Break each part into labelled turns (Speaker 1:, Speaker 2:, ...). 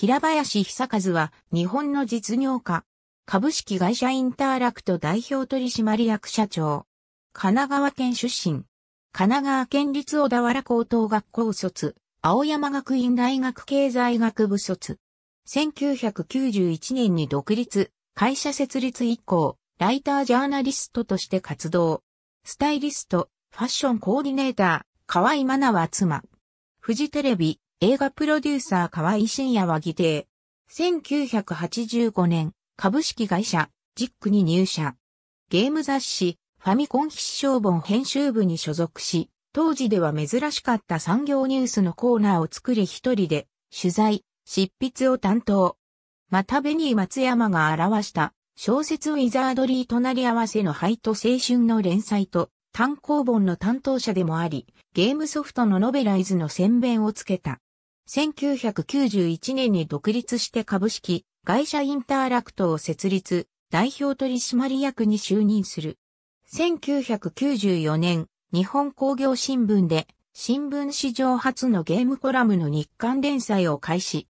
Speaker 1: 平林久和は日本の実業家、株式会社インターラクト代表取締役社長、神奈川県出身、神奈川県立小田原高等学校卒、青山学院大学経済学部卒。1991年に独立、会社設立以降、ライタージャーナリストとして活動。スタイリスト、ファッションコーディネーター、河合奈は妻。フジテレビ、映画プロデューサー河合深也は議定。1985年、株式会社、ジックに入社。ゲーム雑誌、ファミコン必勝本編集部に所属し、当時では珍しかった産業ニュースのコーナーを作り一人で、取材、執筆を担当。またベニー松山が表した小説ウィザードリー隣り合わせの灰と青春の連載と単行本の担当者でもあり、ゲームソフトのノベライズの宣伝をつけた。1991年に独立して株式会社インターラクトを設立、代表取締役に就任する。1994年、日本工業新聞で新聞史上初のゲームコラムの日刊連載を開始。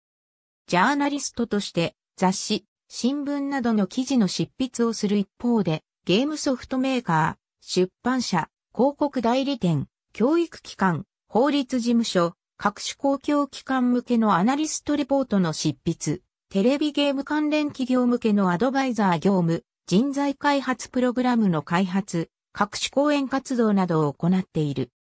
Speaker 1: ジャーナリストとして雑誌、新聞などの記事の執筆をする一方で、ゲームソフトメーカー、出版社、広告代理店、教育機関、法律事務所、各種公共機関向けのアナリストレポートの執筆、テレビゲーム関連企業向けのアドバイザー業務、人材開発プログラムの開発、各種講演活動などを行っている。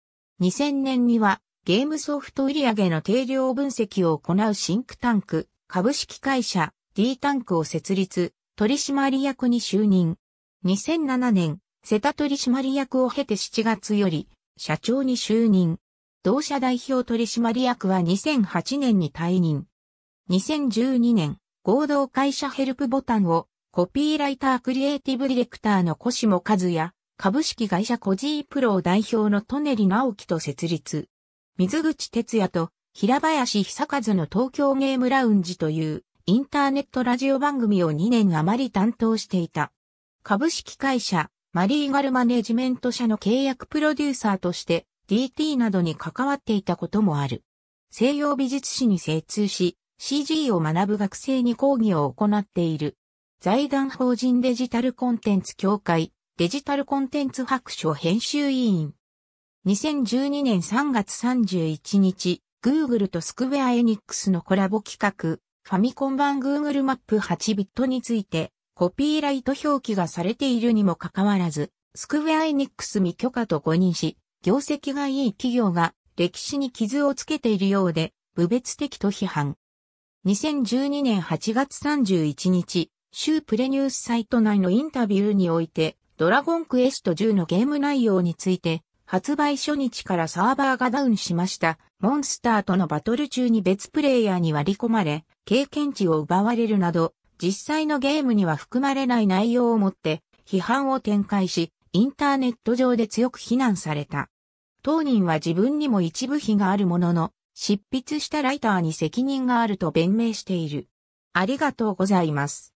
Speaker 1: 2000年にはゲームソフト売上の定量分析を行うシンクタンク、株式会社 D タンクを設立、取締役に就任。2007年、セタ取締役を経て7月より社長に就任。同社代表取締役は2008年に退任。2012年、合同会社ヘルプボタンをコピーライタークリエイティブディレクターの小下和也、株式会社コジープロを代表の利根直樹と設立。水口哲也と平林久和の東京ゲームラウンジというインターネットラジオ番組を2年余り担当していた。株式会社マリーガルマネジメント社の契約プロデューサーとして DT などに関わっていたこともある。西洋美術史に精通し、CG を学ぶ学生に講義を行っている。財団法人デジタルコンテンツ協会、デジタルコンテンツ白書編集委員。2012年3月31日、Google とスクウェアエニックスのコラボ企画、ファミコン版 Google マップ8ビットについて、コピーライト表記がされているにもかかわらず、スクウェアエニックス未許可と誤認し、業績がいい企業が歴史に傷をつけているようで、無別的と批判。2012年8月31日、週プレニュースサイト内のインタビューにおいて、ドラゴンクエスト10のゲーム内容について、発売初日からサーバーがダウンしました。モンスターとのバトル中に別プレイヤーに割り込まれ、経験値を奪われるなど、実際のゲームには含まれない内容をもって、批判を展開し、インターネット上で強く非難された。当人は自分にも一部非があるものの、執筆したライターに責任があると弁明している。ありがとうございます。